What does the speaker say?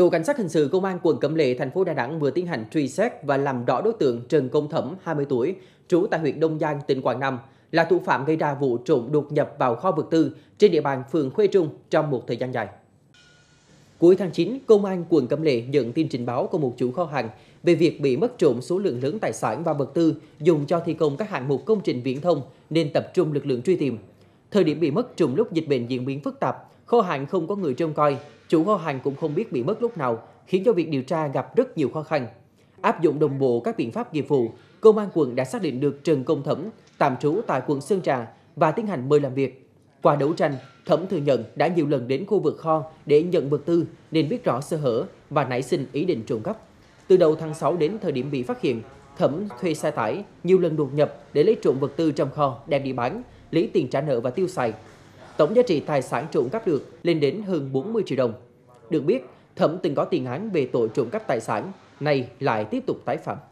Đội cảnh sát hình sự công an quận Cẩm Lệ, thành phố Đà Nẵng vừa tiến hành truy xét và làm rõ đối tượng Trần Công Thẩm, 20 tuổi, trú tại huyện Đông Giang, tỉnh Quảng Nam, là thủ phạm gây ra vụ trộm đột nhập vào kho vật tư trên địa bàn phường Khuê Trung trong một thời gian dài. Cuối tháng 9, công an quận Cẩm Lệ nhận tin trình báo của một chủ kho hàng về việc bị mất trộm số lượng lớn tài sản và vật tư dùng cho thi công các hạng mục công trình viễn thông nên tập trung lực lượng truy tìm. Thời điểm bị mất trộm lúc dịch bệnh diễn biến phức tạp, Kho hàng không có người trông coi, chủ kho hàng cũng không biết bị mất lúc nào, khiến cho việc điều tra gặp rất nhiều khó khăn. Áp dụng đồng bộ các biện pháp nghiệp vụ, công an quận đã xác định được Trần Công Thẩm tạm trú tại quận Sơn Trà và tiến hành mời làm việc. Qua đấu tranh, Thẩm thừa nhận đã nhiều lần đến khu vực kho để nhận vật tư nên biết rõ sơ hở và nảy sinh ý định trộm cắp. Từ đầu tháng 6 đến thời điểm bị phát hiện, Thẩm thuê xe tải nhiều lần đột nhập để lấy trộm vật tư trong kho đem đi bán, lấy tiền trả nợ và tiêu xài. Tổng giá trị tài sản trộm cắp được lên đến hơn 40 triệu đồng. Được biết, Thẩm từng có tiền án về tội trộm cắp tài sản, nay lại tiếp tục tái phạm.